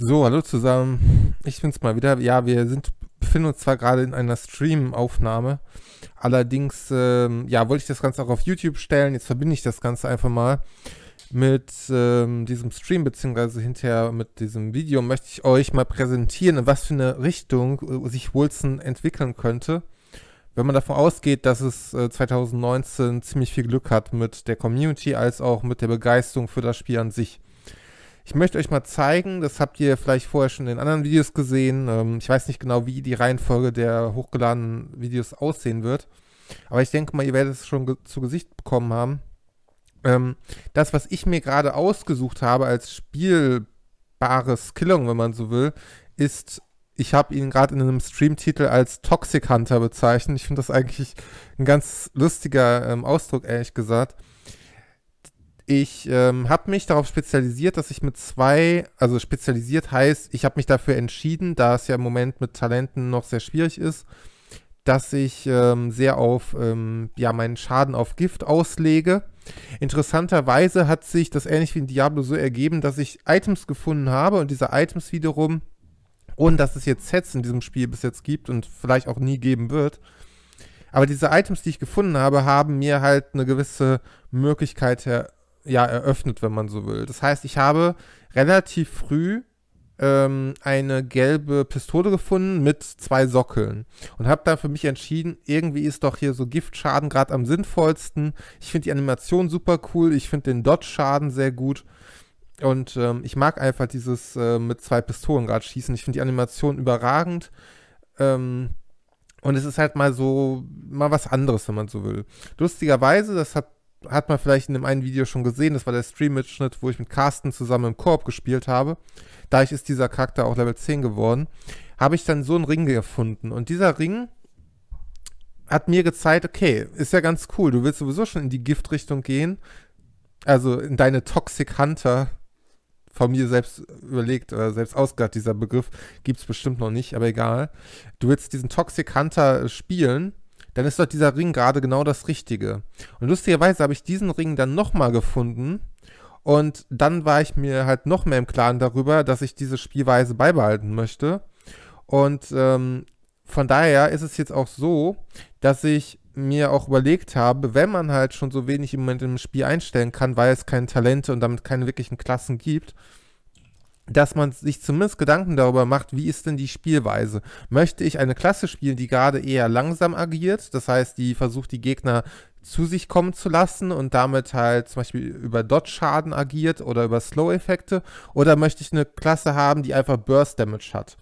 So, hallo zusammen. Ich bin's mal wieder. Ja, wir sind, befinden uns zwar gerade in einer Stream-Aufnahme. Allerdings, ähm, ja, wollte ich das Ganze auch auf YouTube stellen. Jetzt verbinde ich das Ganze einfach mal mit ähm, diesem Stream, beziehungsweise hinterher mit diesem Video, möchte ich euch mal präsentieren, in was für eine Richtung äh, sich Wilson entwickeln könnte. Wenn man davon ausgeht, dass es äh, 2019 ziemlich viel Glück hat mit der Community, als auch mit der Begeisterung für das Spiel an sich. Ich möchte euch mal zeigen, das habt ihr vielleicht vorher schon in anderen Videos gesehen. Ähm, ich weiß nicht genau, wie die Reihenfolge der hochgeladenen Videos aussehen wird. Aber ich denke mal, ihr werdet es schon ge zu Gesicht bekommen haben. Ähm, das, was ich mir gerade ausgesucht habe als spielbare Skillung, wenn man so will, ist, ich habe ihn gerade in einem Streamtitel als Toxic Hunter bezeichnet. Ich finde das eigentlich ein ganz lustiger ähm, Ausdruck, ehrlich gesagt. Ich ähm, habe mich darauf spezialisiert, dass ich mit zwei, also spezialisiert heißt, ich habe mich dafür entschieden, da es ja im Moment mit Talenten noch sehr schwierig ist, dass ich ähm, sehr auf ähm, ja, meinen Schaden auf Gift auslege. Interessanterweise hat sich das ähnlich wie in Diablo so ergeben, dass ich Items gefunden habe und diese Items wiederum, ohne dass es jetzt Sets in diesem Spiel bis jetzt gibt und vielleicht auch nie geben wird, aber diese Items, die ich gefunden habe, haben mir halt eine gewisse Möglichkeit her ja, eröffnet, wenn man so will. Das heißt, ich habe relativ früh ähm, eine gelbe Pistole gefunden mit zwei Sockeln und habe dann für mich entschieden, irgendwie ist doch hier so Giftschaden gerade am sinnvollsten. Ich finde die Animation super cool, ich finde den Dodge-Schaden sehr gut. Und ähm, ich mag einfach dieses äh, mit zwei Pistolen gerade schießen. Ich finde die Animation überragend. Ähm, und es ist halt mal so, mal was anderes, wenn man so will. Lustigerweise, das hat hat man vielleicht in dem einen Video schon gesehen, das war der Stream-Mitschnitt, wo ich mit Carsten zusammen im Koop gespielt habe. Dadurch ist dieser Charakter auch Level 10 geworden. Habe ich dann so einen Ring gefunden. Und dieser Ring hat mir gezeigt, okay, ist ja ganz cool, du willst sowieso schon in die Giftrichtung gehen. Also in deine Toxic Hunter, von mir selbst überlegt oder selbst ausgedacht, dieser Begriff, gibt es bestimmt noch nicht, aber egal. Du willst diesen Toxic Hunter spielen dann ist doch dieser Ring gerade genau das Richtige. Und lustigerweise habe ich diesen Ring dann nochmal gefunden. Und dann war ich mir halt noch mehr im Klaren darüber, dass ich diese Spielweise beibehalten möchte. Und ähm, von daher ist es jetzt auch so, dass ich mir auch überlegt habe, wenn man halt schon so wenig im Moment im Spiel einstellen kann, weil es keine Talente und damit keine wirklichen Klassen gibt, dass man sich zumindest Gedanken darüber macht, wie ist denn die Spielweise? Möchte ich eine Klasse spielen, die gerade eher langsam agiert, das heißt, die versucht die Gegner zu sich kommen zu lassen und damit halt zum Beispiel über Dodge-Schaden agiert oder über Slow-Effekte? Oder möchte ich eine Klasse haben, die einfach Burst-Damage hat?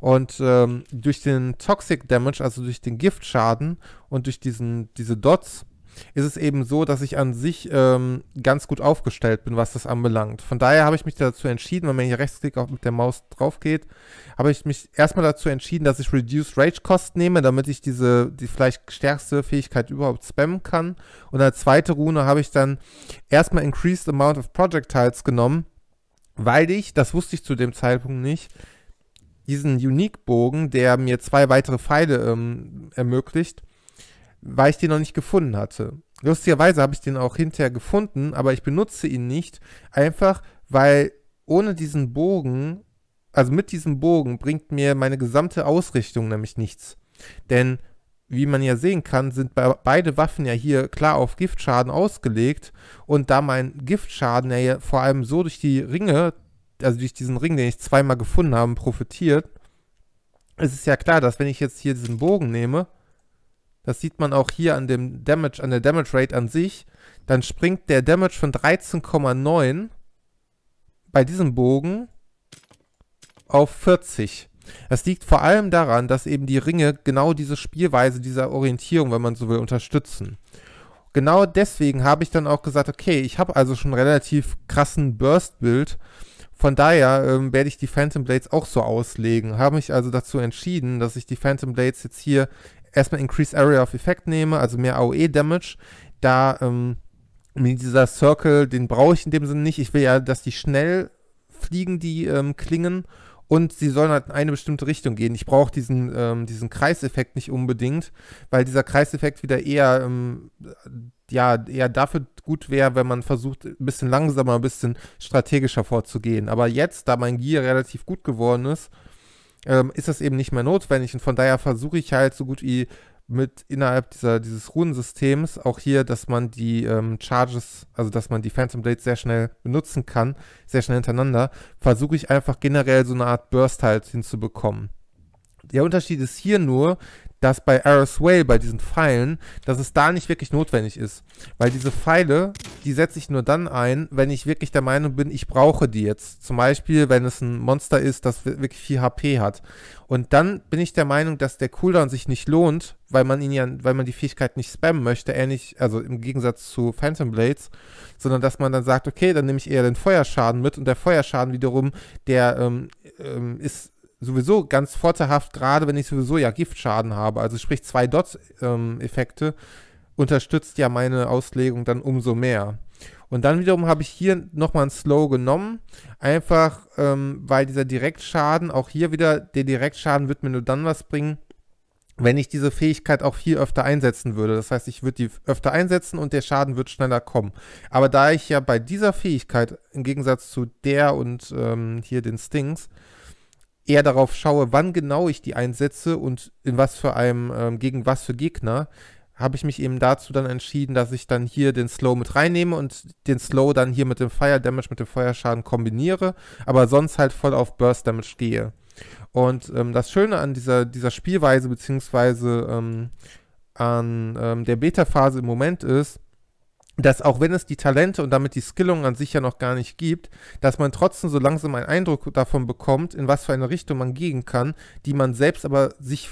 Und ähm, durch den Toxic Damage, also durch den Giftschaden und durch diesen, diese Dots, ist es eben so, dass ich an sich ähm, ganz gut aufgestellt bin, was das anbelangt. Von daher habe ich mich dazu entschieden, wenn man hier rechtsklick auch mit der Maus drauf geht, habe ich mich erstmal dazu entschieden, dass ich Reduce Rage Cost nehme, damit ich diese, die vielleicht stärkste Fähigkeit überhaupt spammen kann. Und als zweite Rune habe ich dann erstmal Increased Amount of Projectiles genommen, weil ich, das wusste ich zu dem Zeitpunkt nicht, diesen Unique-Bogen, der mir zwei weitere Pfeile ähm, ermöglicht, weil ich den noch nicht gefunden hatte. Lustigerweise habe ich den auch hinterher gefunden, aber ich benutze ihn nicht, einfach weil ohne diesen Bogen, also mit diesem Bogen, bringt mir meine gesamte Ausrichtung nämlich nichts. Denn wie man ja sehen kann, sind beide Waffen ja hier klar auf Giftschaden ausgelegt. Und da mein Giftschaden ja vor allem so durch die Ringe, also durch diesen Ring, den ich zweimal gefunden habe, profitiert, ist es ja klar, dass wenn ich jetzt hier diesen Bogen nehme, das sieht man auch hier an dem Damage, an der Damage Rate an sich. Dann springt der Damage von 13,9 bei diesem Bogen auf 40. Das liegt vor allem daran, dass eben die Ringe genau diese Spielweise dieser Orientierung, wenn man so will, unterstützen. Genau deswegen habe ich dann auch gesagt, okay, ich habe also schon relativ krassen Burst-Build. Von daher ähm, werde ich die Phantom Blades auch so auslegen. Habe mich also dazu entschieden, dass ich die Phantom Blades jetzt hier erstmal Increased Area of Effect nehme, also mehr AOE-Damage, da ähm, dieser Circle, den brauche ich in dem Sinne nicht. Ich will ja, dass die schnell fliegen, die ähm, Klingen, und sie sollen halt in eine bestimmte Richtung gehen. Ich brauche diesen, ähm, diesen Kreiseffekt nicht unbedingt, weil dieser Kreiseffekt wieder eher, ähm, ja, eher dafür gut wäre, wenn man versucht, ein bisschen langsamer, ein bisschen strategischer vorzugehen. Aber jetzt, da mein Gear relativ gut geworden ist, ähm, ist das eben nicht mehr notwendig. Und von daher versuche ich halt so gut wie mit innerhalb dieser, dieses Runensystems auch hier, dass man die ähm, Charges, also dass man die Phantom Blades sehr schnell benutzen kann, sehr schnell hintereinander, versuche ich einfach generell so eine Art Burst halt hinzubekommen. Der Unterschied ist hier nur, dass bei Arrow's Aeroswale, bei diesen Pfeilen, dass es da nicht wirklich notwendig ist. Weil diese Pfeile, die setze ich nur dann ein, wenn ich wirklich der Meinung bin, ich brauche die jetzt. Zum Beispiel, wenn es ein Monster ist, das wirklich viel HP hat. Und dann bin ich der Meinung, dass der Cooldown sich nicht lohnt, weil man ihn ja, weil man die Fähigkeit nicht spammen möchte, ähnlich, also im Gegensatz zu Phantom Blades, sondern dass man dann sagt, okay, dann nehme ich eher den Feuerschaden mit und der Feuerschaden wiederum, der ähm, ähm, ist sowieso ganz vorteilhaft, gerade wenn ich sowieso ja Giftschaden habe. Also sprich zwei Dots-Effekte ähm, unterstützt ja meine Auslegung dann umso mehr. Und dann wiederum habe ich hier nochmal ein Slow genommen, einfach ähm, weil dieser Direktschaden, auch hier wieder, der Direktschaden wird mir nur dann was bringen, wenn ich diese Fähigkeit auch hier öfter einsetzen würde. Das heißt, ich würde die öfter einsetzen und der Schaden wird schneller kommen. Aber da ich ja bei dieser Fähigkeit im Gegensatz zu der und ähm, hier den Stings eher darauf schaue, wann genau ich die einsetze und in was für einem, ähm, gegen was für Gegner, habe ich mich eben dazu dann entschieden, dass ich dann hier den Slow mit reinnehme und den Slow dann hier mit dem Fire Damage, mit dem Feuerschaden kombiniere, aber sonst halt voll auf Burst Damage gehe. Und ähm, das Schöne an dieser, dieser Spielweise, beziehungsweise ähm, an ähm, der Beta-Phase im Moment ist, dass auch wenn es die Talente und damit die Skillungen an sich ja noch gar nicht gibt, dass man trotzdem so langsam einen Eindruck davon bekommt, in was für eine Richtung man gehen kann, die man selbst aber sich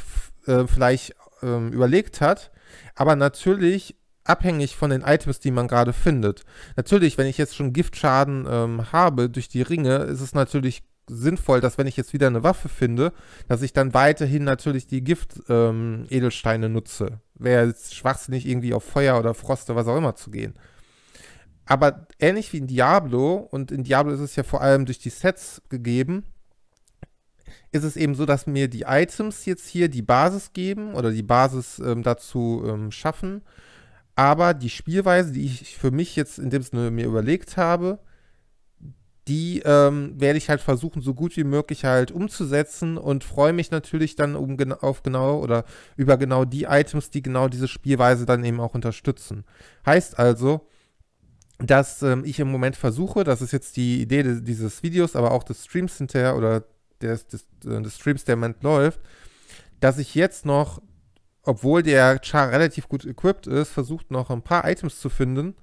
äh, vielleicht äh, überlegt hat, aber natürlich abhängig von den Items, die man gerade findet. Natürlich, wenn ich jetzt schon Giftschaden ähm, habe durch die Ringe, ist es natürlich sinnvoll, dass wenn ich jetzt wieder eine Waffe finde, dass ich dann weiterhin natürlich die Gift-Edelsteine ähm, nutze. Wäre jetzt schwachsinnig, irgendwie auf Feuer oder Frost oder was auch immer zu gehen. Aber ähnlich wie in Diablo, und in Diablo ist es ja vor allem durch die Sets gegeben, ist es eben so, dass mir die Items jetzt hier die Basis geben oder die Basis ähm, dazu ähm, schaffen. Aber die Spielweise, die ich für mich jetzt in dem Sinne mir überlegt habe, die ähm, werde ich halt versuchen, so gut wie möglich halt umzusetzen und freue mich natürlich dann um, auf genau oder über genau die Items, die genau diese Spielweise dann eben auch unterstützen. Heißt also, dass ähm, ich im Moment versuche, das ist jetzt die Idee des, dieses Videos, aber auch des Streams hinterher oder des, des, äh, des Streams, der im Moment läuft, dass ich jetzt noch, obwohl der Char relativ gut equipped ist, versucht noch ein paar Items zu finden,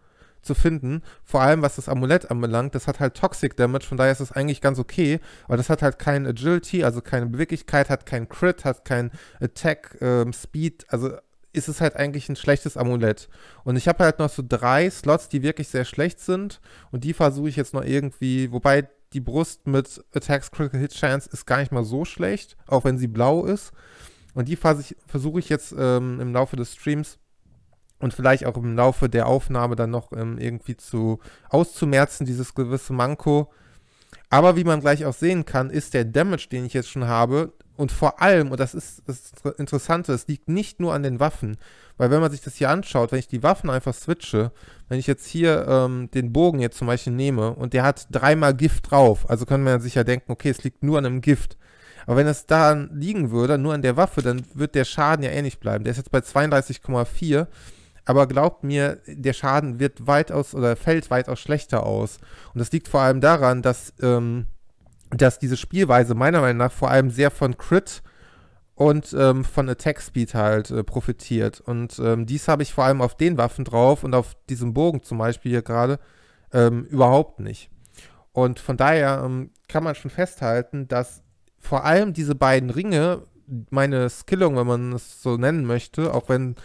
zu finden. Vor allem was das Amulett anbelangt, das hat halt Toxic Damage, von daher ist es eigentlich ganz okay. Aber das hat halt keinen Agility, also keine Beweglichkeit, hat kein Crit, hat kein Attack, ähm, Speed, also ist es halt eigentlich ein schlechtes Amulett. Und ich habe halt noch so drei Slots, die wirklich sehr schlecht sind. Und die versuche ich jetzt noch irgendwie, wobei die Brust mit Attacks Critical Hit Chance ist gar nicht mal so schlecht, auch wenn sie blau ist. Und die versuche ich jetzt ähm, im Laufe des Streams und vielleicht auch im Laufe der Aufnahme dann noch ähm, irgendwie zu auszumerzen, dieses gewisse Manko. Aber wie man gleich auch sehen kann, ist der Damage, den ich jetzt schon habe, und vor allem, und das ist das Interessante, es liegt nicht nur an den Waffen, weil wenn man sich das hier anschaut, wenn ich die Waffen einfach switche, wenn ich jetzt hier ähm, den Bogen jetzt zum Beispiel nehme und der hat dreimal Gift drauf, also kann man sich ja denken, okay, es liegt nur an einem Gift. Aber wenn es da liegen würde, nur an der Waffe, dann wird der Schaden ja ähnlich bleiben. Der ist jetzt bei 32,4 aber glaubt mir, der Schaden wird weitaus oder fällt weitaus schlechter aus. Und das liegt vor allem daran, dass, ähm, dass diese Spielweise meiner Meinung nach vor allem sehr von Crit und ähm, von Attack Speed halt äh, profitiert. Und ähm, dies habe ich vor allem auf den Waffen drauf und auf diesem Bogen zum Beispiel hier gerade ähm, überhaupt nicht. Und von daher ähm, kann man schon festhalten, dass vor allem diese beiden Ringe meine Skillung, wenn man es so nennen möchte, auch wenn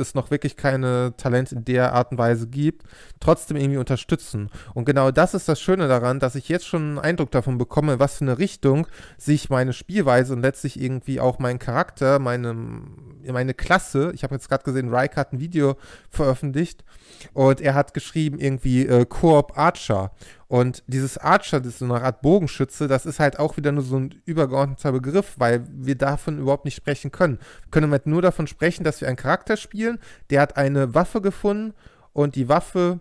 es noch wirklich keine Talente in der Art und Weise gibt, trotzdem irgendwie unterstützen. Und genau das ist das Schöne daran, dass ich jetzt schon einen Eindruck davon bekomme, was für eine Richtung sich meine Spielweise und letztlich irgendwie auch mein Charakter, meine, meine Klasse, ich habe jetzt gerade gesehen, Ryke hat ein Video veröffentlicht und er hat geschrieben irgendwie äh, Coop Archer. Und dieses Archer, das ist so eine Art Bogenschütze, das ist halt auch wieder nur so ein übergeordneter Begriff, weil wir davon überhaupt nicht sprechen können. Wir können halt nur davon sprechen, dass wir einen Charakter spielen, der hat eine Waffe gefunden und die Waffe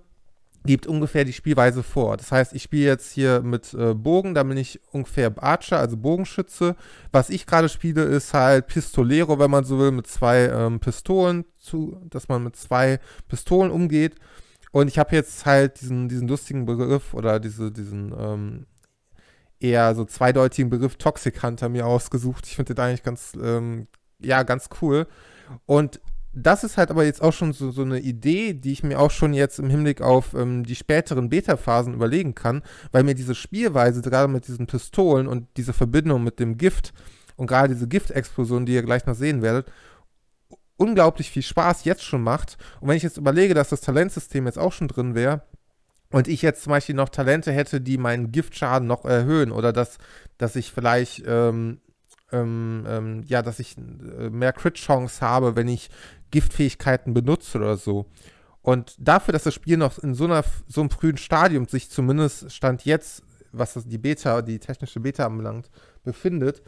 gibt ungefähr die Spielweise vor. Das heißt, ich spiele jetzt hier mit äh, Bogen, da bin ich ungefähr Archer, also Bogenschütze. Was ich gerade spiele, ist halt Pistolero, wenn man so will, mit zwei ähm, Pistolen, zu, dass man mit zwei Pistolen umgeht. Und ich habe jetzt halt diesen, diesen lustigen Begriff oder diese, diesen ähm, eher so zweideutigen Begriff Toxic Hunter mir ausgesucht. Ich finde den eigentlich ganz, ähm, ja, ganz cool. Und das ist halt aber jetzt auch schon so, so eine Idee, die ich mir auch schon jetzt im Hinblick auf ähm, die späteren Beta-Phasen überlegen kann, weil mir diese Spielweise, gerade mit diesen Pistolen und diese Verbindung mit dem Gift und gerade diese Giftexplosion, die ihr gleich noch sehen werdet, unglaublich viel Spaß jetzt schon macht. Und wenn ich jetzt überlege, dass das Talentsystem jetzt auch schon drin wäre, und ich jetzt zum Beispiel noch Talente hätte, die meinen Giftschaden noch erhöhen oder dass, dass ich vielleicht, ähm, ähm, ähm ja, dass ich äh, mehr Crit-Chance habe, wenn ich Giftfähigkeiten benutze oder so. Und dafür, dass das Spiel noch in so, einer, so einem frühen Stadium sich zumindest Stand jetzt, was die Beta, die technische Beta anbelangt, befindet,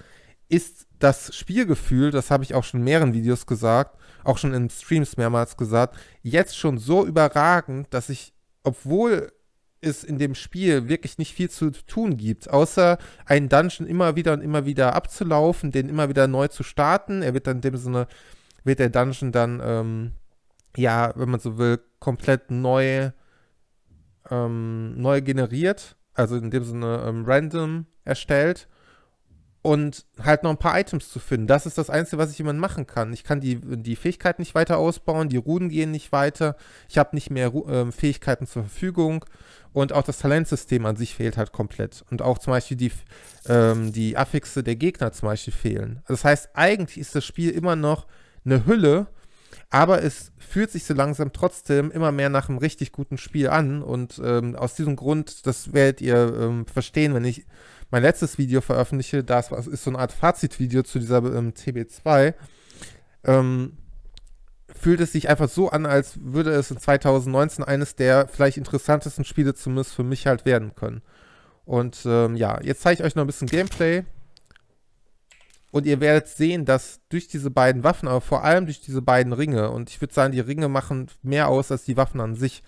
ist das Spielgefühl, das habe ich auch schon in mehreren Videos gesagt, auch schon in Streams mehrmals gesagt, jetzt schon so überragend, dass ich, obwohl es in dem Spiel wirklich nicht viel zu tun gibt, außer einen Dungeon immer wieder und immer wieder abzulaufen, den immer wieder neu zu starten. Er wird dann in dem Sinne, wird der Dungeon dann, ähm, ja, wenn man so will, komplett neu, ähm, neu generiert, also in dem Sinne ähm, random erstellt und halt noch ein paar Items zu finden. Das ist das Einzige, was ich immer machen kann. Ich kann die, die Fähigkeit nicht weiter ausbauen, die Runen gehen nicht weiter, ich habe nicht mehr äh, Fähigkeiten zur Verfügung und auch das Talentsystem an sich fehlt halt komplett. Und auch zum Beispiel die, ähm, die Affixe der Gegner zum Beispiel fehlen. Also das heißt, eigentlich ist das Spiel immer noch eine Hülle, aber es fühlt sich so langsam trotzdem immer mehr nach einem richtig guten Spiel an. Und ähm, aus diesem Grund, das werdet ihr ähm, verstehen, wenn ich mein letztes Video veröffentliche. Das ist so eine Art Fazitvideo zu dieser ähm, TB2. Ähm, fühlt es sich einfach so an, als würde es in 2019 eines der vielleicht interessantesten Spiele zumindest für mich halt werden können. Und ähm, ja, jetzt zeige ich euch noch ein bisschen Gameplay. Und ihr werdet sehen, dass durch diese beiden Waffen, aber vor allem durch diese beiden Ringe, und ich würde sagen, die Ringe machen mehr aus als die Waffen an sich,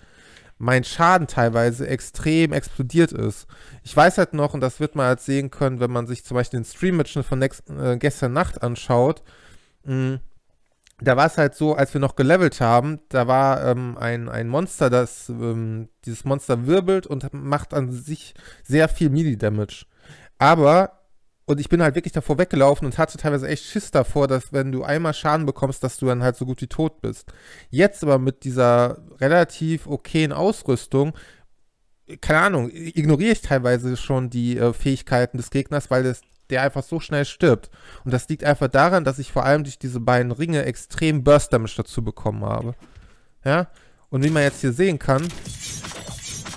mein Schaden teilweise extrem explodiert ist. Ich weiß halt noch, und das wird man halt sehen können, wenn man sich zum Beispiel den Stream-Mitschnitt von next, äh, gestern Nacht anschaut. Mh, hm, da war es halt so, als wir noch gelevelt haben, da war ähm, ein, ein Monster, das ähm, dieses Monster wirbelt und macht an sich sehr viel Melee-Damage. Aber und ich bin halt wirklich davor weggelaufen und hatte teilweise echt Schiss davor, dass wenn du einmal Schaden bekommst, dass du dann halt so gut wie tot bist. Jetzt aber mit dieser relativ okayen Ausrüstung, keine Ahnung, ignoriere ich teilweise schon die äh, Fähigkeiten des Gegners, weil das, der einfach so schnell stirbt. Und das liegt einfach daran, dass ich vor allem durch diese beiden Ringe extrem Burst Damage dazu bekommen habe. Ja? Und wie man jetzt hier sehen kann,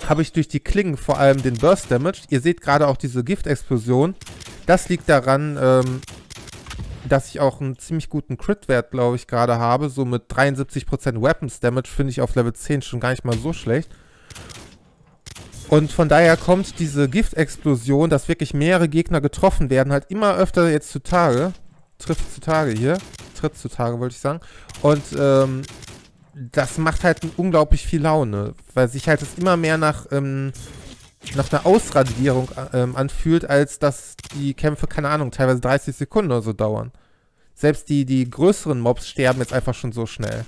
habe ich durch die Klingen vor allem den Burst Damage. Ihr seht gerade auch diese Giftexplosion. explosion das liegt daran, ähm, dass ich auch einen ziemlich guten Crit-Wert, glaube ich, gerade habe. So mit 73% Weapons Damage finde ich auf Level 10 schon gar nicht mal so schlecht. Und von daher kommt diese Giftexplosion, dass wirklich mehrere Gegner getroffen werden, halt immer öfter jetzt zutage. Trifft zutage hier. Tritt zutage, wollte ich sagen. Und ähm, das macht halt unglaublich viel Laune, weil sich halt es immer mehr nach ähm, nach einer Ausradierung äh, ähm, anfühlt, als dass die Kämpfe, keine Ahnung, teilweise 30 Sekunden oder so dauern. Selbst die, die größeren Mobs sterben jetzt einfach schon so schnell.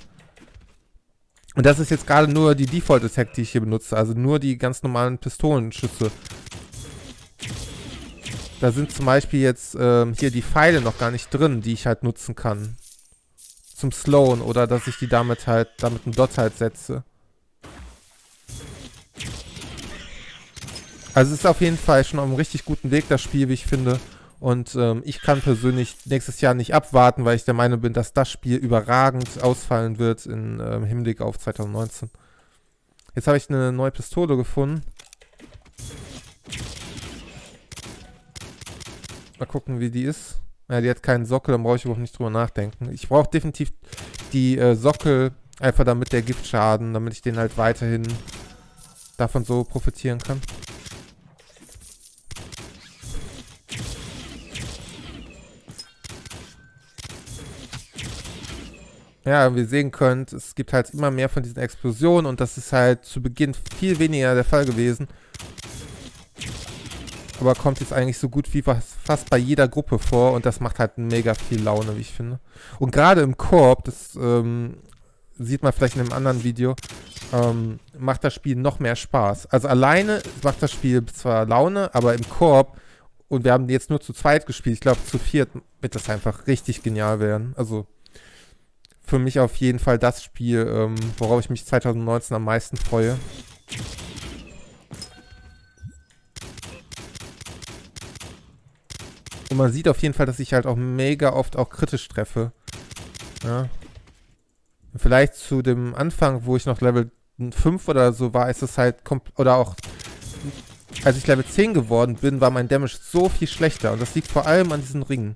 Und das ist jetzt gerade nur die Default-Attack, die ich hier benutze. Also nur die ganz normalen Pistolenschüsse. Da sind zum Beispiel jetzt ähm, hier die Pfeile noch gar nicht drin, die ich halt nutzen kann. Zum Slowen oder dass ich die damit halt, damit einen Dot halt setze. Also es ist auf jeden Fall schon auf einem richtig guten Weg, das Spiel, wie ich finde. Und ähm, ich kann persönlich nächstes Jahr nicht abwarten, weil ich der Meinung bin, dass das Spiel überragend ausfallen wird im ähm, Hinblick auf 2019. Jetzt habe ich eine neue Pistole gefunden. Mal gucken, wie die ist. Ja, die hat keinen Sockel, dann brauche ich überhaupt nicht drüber nachdenken. Ich brauche definitiv die äh, Sockel, einfach damit der Giftschaden, damit ich den halt weiterhin davon so profitieren kann. Ja, wie ihr sehen könnt, es gibt halt immer mehr von diesen Explosionen und das ist halt zu Beginn viel weniger der Fall gewesen. Aber kommt jetzt eigentlich so gut wie fast bei jeder Gruppe vor und das macht halt mega viel Laune, wie ich finde. Und gerade im Koop, das ähm, sieht man vielleicht in einem anderen Video, ähm, macht das Spiel noch mehr Spaß. Also alleine macht das Spiel zwar Laune, aber im Koop, und wir haben jetzt nur zu zweit gespielt, ich glaube zu viert wird das einfach richtig genial werden. Also für mich auf jeden Fall das Spiel, ähm, worauf ich mich 2019 am meisten freue. Und man sieht auf jeden Fall, dass ich halt auch mega oft auch kritisch treffe. Ja. Vielleicht zu dem Anfang, wo ich noch Level 5 oder so war, ist es halt, komplett... oder auch als ich Level 10 geworden bin, war mein Damage so viel schlechter. Und das liegt vor allem an diesen Ringen.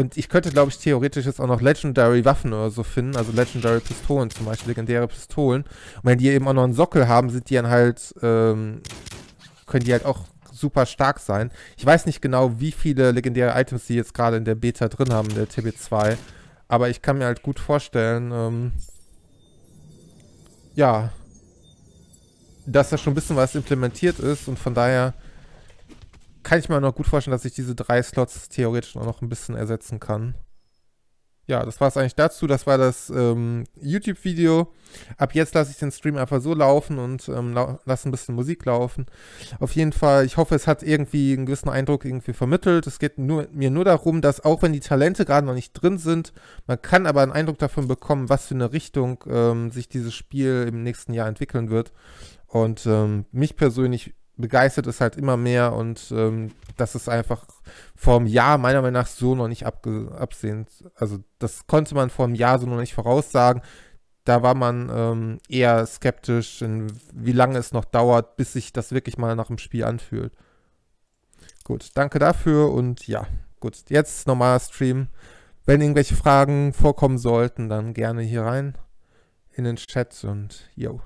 Und ich könnte, glaube ich, theoretisch jetzt auch noch Legendary Waffen oder so finden, also Legendary Pistolen zum Beispiel, legendäre Pistolen. Und wenn die eben auch noch einen Sockel haben, sind die dann halt, ähm, können die halt auch super stark sein. Ich weiß nicht genau, wie viele legendäre Items die jetzt gerade in der Beta drin haben, in der TB2. Aber ich kann mir halt gut vorstellen, ähm, ja, dass da schon ein bisschen was implementiert ist und von daher kann ich mir noch gut vorstellen, dass ich diese drei Slots theoretisch auch noch ein bisschen ersetzen kann. Ja, das war es eigentlich dazu. Das war das ähm, YouTube-Video. Ab jetzt lasse ich den Stream einfach so laufen und ähm, lau lasse ein bisschen Musik laufen. Auf jeden Fall, ich hoffe, es hat irgendwie einen gewissen Eindruck irgendwie vermittelt. Es geht nur, mir nur darum, dass auch wenn die Talente gerade noch nicht drin sind, man kann aber einen Eindruck davon bekommen, was für eine Richtung ähm, sich dieses Spiel im nächsten Jahr entwickeln wird. Und ähm, mich persönlich begeistert es halt immer mehr und ähm, das ist einfach vor einem Jahr meiner Meinung nach so noch nicht absehend. Also das konnte man vor einem Jahr so noch nicht voraussagen. Da war man ähm, eher skeptisch, in wie lange es noch dauert, bis sich das wirklich mal nach dem Spiel anfühlt. Gut, danke dafür und ja, gut, jetzt normaler Stream. Wenn irgendwelche Fragen vorkommen sollten, dann gerne hier rein in den Chat und yo.